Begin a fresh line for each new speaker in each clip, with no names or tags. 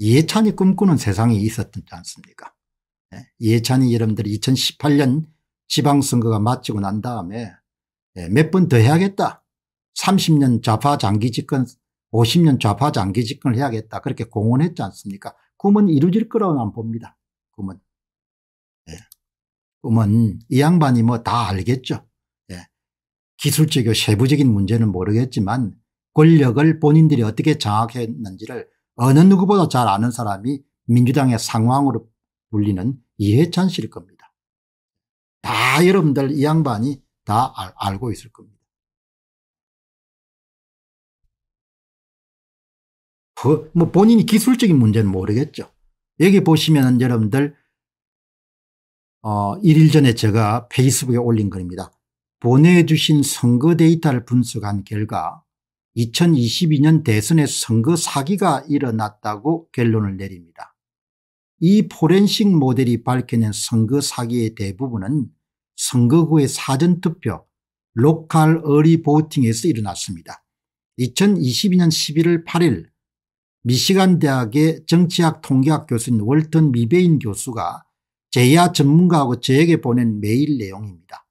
예찬이 꿈꾸는 세상이 있었지 않습니까 예. 이찬이 여러분들 2018년 지방선거가 마치고 난 다음에 예. 몇번 더 해야겠다 30년 좌파 장기 집권 50년 좌파 장기 집권을 해야겠다 그렇게 공언했지 않습니까 꿈은 이루어질 거라고 난 봅니다 꿈은 예. 꿈은 이 양반이 뭐 다 알겠죠 예, 기술적이고 세부적인 문제는 모르겠지만 권력을 본인들이 어떻게 장악했는지를 어느 누구보다 잘 아는 사람이 민주당의 상황으로 불리는 이해찬 씨일 겁니다. 다 여러분들 이 양반이 다 알, 알고 있을 겁니다. 그, 뭐 본인이 기술적인 문제는 모르겠죠. 여기 보시면 여러분들 어, 1일 전에 제가 페이스북에 올린 글입니다. 보내주신 선거 데이터를 분석한 결과 2022년 대선의 선거 사기가 일어났다고 결론을 내립니다. 이 포렌식 모델이 밝혀낸 선거 사기의 대부분은 선거구의 사전투표 로컬 어리 보팅에서 일어났습니다. 2022년 11월 8일 미시간 대학의 정치학 통계학 교수인 월턴 미베인 교수가 제야 전문가하고 저에게 보낸 메일 내용입니다.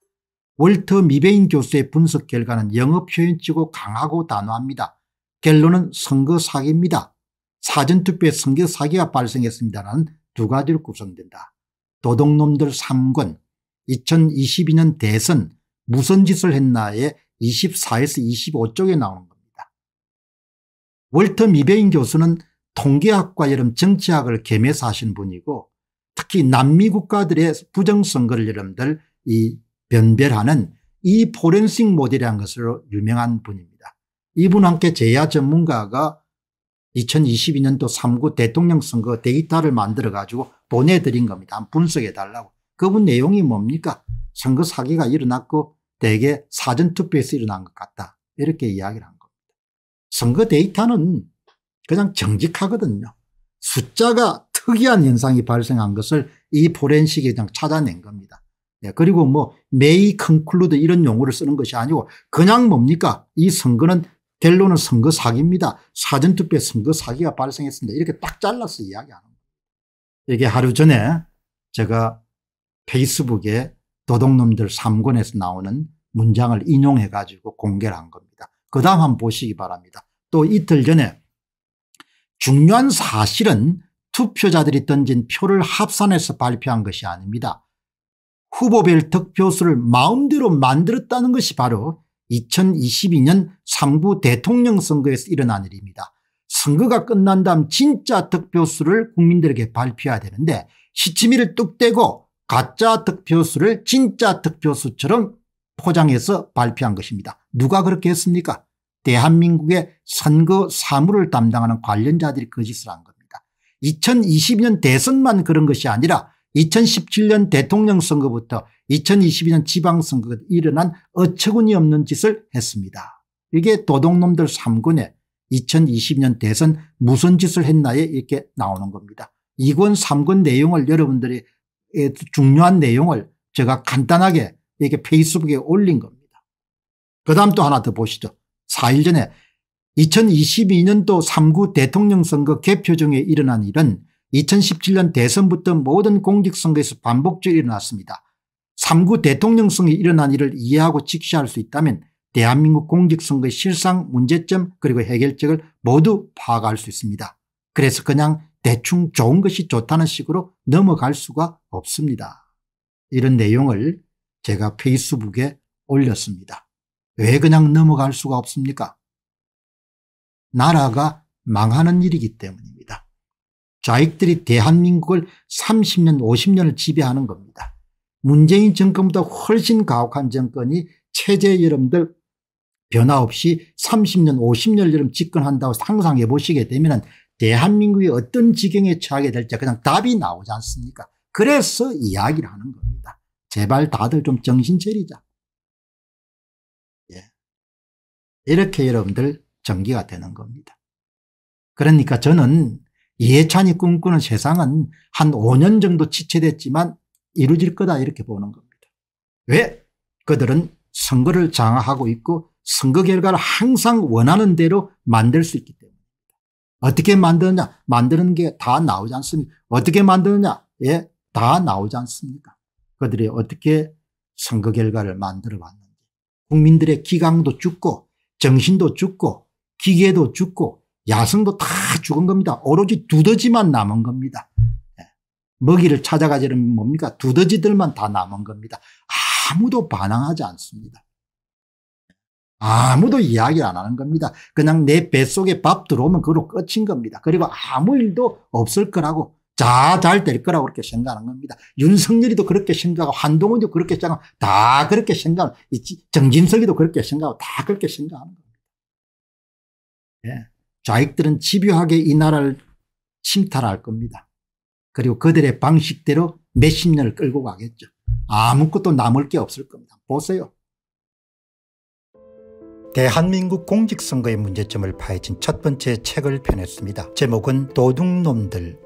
월터 미베인 교수의 분석 결과는 영업 표현치고 강하고 단호합니다. 결론은 선거 사기입니다. 사전투표에 선거 사기가 발생했습니다라는 두 가지로 구성된다. 도둑놈들 3권 2022년 대선 무슨 짓을 했나에 24에서 25쪽에 나오는 겁니다. 월터 미베인 교수는 통계학과 여름 정치학을 겸해서 하신 분이고 특히 남미 국가들의 부정선거를 여러분들 이 변별하는 이 포렌식 모델이라는 것으로 유명한 분입니다. 이분 함께 제야 전문가가 2022년도 3구 대통령 선거 데이터를 만들어 가지고 보내드린 겁니다. 분석해 달라고. 그분 내용이 뭡니까? 선거 사기가 일어났고 대개 사전투표에서 일어난 것 같다. 이렇게 이야기를 한 겁니다. 선거 데이터는 그냥 정직하거든요. 숫자가 특이한 현상이 발생한 것을 이 포렌식이 그냥 찾아낸 겁니다. 예, 그리고 뭐 may c o n 이런 용어를 쓰는 것이 아니고 그냥 뭡니까 이 선거는 결론은 선거 사기입니다. 사전투표에 선거 사기가 발생했습니다. 이렇게 딱 잘라서 이야기하는 거예요. 이게 하루 전에 제가 페이스북에 도둑놈들 3권에서 나오는 문장을 인용해 가지고 공개를 한 겁니다. 그 다음 한번 보시기 바랍니다. 또 이틀 전에 중요한 사실은 투표자들이 던진 표를 합산해서 발표한 것이 아닙니다. 후보별 득표수를 마음대로 만들었다는 것이 바로 2022년 3부 대통령 선거에서 일어난 일입니다. 선거가 끝난 다음 진짜 득표수를 국민들에게 발표해야 되는데 시치미를 뚝 떼고 가짜 득표수를 진짜 득표수처럼 포장해서 발표한 것입니다. 누가 그렇게 했습니까? 대한민국의 선거 사무를 담당하는 관련자들이 거짓을 한 겁니다. 2 0 2 2년 대선만 그런 것이 아니라 2017년 대통령 선거부터 2022년 지방선거에 일어난 어처구니 없는 짓을 했습니다. 이게 도둑놈들 3군에 2020년 대선 무슨 짓을 했나에 이렇게 나오는 겁니다. 2군 3군 내용을 여러분들이 중요한 내용을 제가 간단하게 이렇게 페이스북에 올린 겁니다. 그 다음 또 하나 더 보시죠. 4일 전에 2022년도 3구 대통령 선거 개표중에 일어난 일은 2017년 대선부터 모든 공직선거에서 반복적으로 일어났습니다. 3구 대통령 성이 일어난 일을 이해하고 직시할 수 있다면 대한민국 공직선거의 실상 문제점 그리고 해결책을 모두 파악할 수 있습니다. 그래서 그냥 대충 좋은 것이 좋다는 식으로 넘어갈 수가 없습니다. 이런 내용을 제가 페이스북에 올렸습니다. 왜 그냥 넘어갈 수가 없습니까? 나라가 망하는 일이기 때문입니다. 좌익들이 대한민국을 30년 50년을 지배하는 겁니다. 문재인 정권보다 훨씬 가혹한 정권이 체제 여러분들 변화 없이 30년 50년 여름 집권한다고 상상해 보시게 되면 대한민국이 어떤 지경에 처하게 될지 그냥 답이 나오지 않습니까 그래서 이야기를 하는 겁니다. 제발 다들 좀 정신 차리자. 예. 이렇게 여러분들 전기가 되는 겁니다. 그러니까 저는 예찬이 꿈꾸는 세상은 한 5년 정도 지체됐지만 이루어질 거다 이렇게 보는 겁니다. 왜? 그들은 선거를 장악하고 있고 선거 결과를 항상 원하는 대로 만들 수 있기 때문입니다. 어떻게 만드느냐? 만드는 게 다 나오지 않습니까? 어떻게 만드느냐? 예, 다 나오지 않습니까? 그들이 어떻게 선거 결과를 만들어 왔는지 국민들의 기강도 죽고 정신도 죽고 기계도 죽고 야성도다 죽은 겁니다. 오로지 두더지만 남은 겁니다. 예. 먹이를 찾아가지는 뭡니까 두더지들만 다 남은 겁니다. 아무도 반항하지 않습니다. 아무도 이야기 안 하는 겁니다. 그냥 내 뱃속에 밥 들어오면 그로 끝인 겁니다. 그리고 아무 일도 없을 거라고 자잘 될 거라고 그렇게 생각하는 겁니다. 윤석열이도 그렇게 생각하고 한동훈도 그렇게 생각하고 다 그렇게 생각하고 정진석이도 그렇게 생각하고 다 그렇게 생각하는 겁니다. 예. 좌익들은 집요하게 이 나라를 침탈할 겁니다. 그리고 그들의 방식대로 몇십 년을 끌고 가겠죠. 아무것도 남을 게 없을 겁니다. 보세요. 대한민국 공직선거의 문제점을 파헤친 첫 번째 책을 펴냈습니다. 제목은 도둑놈들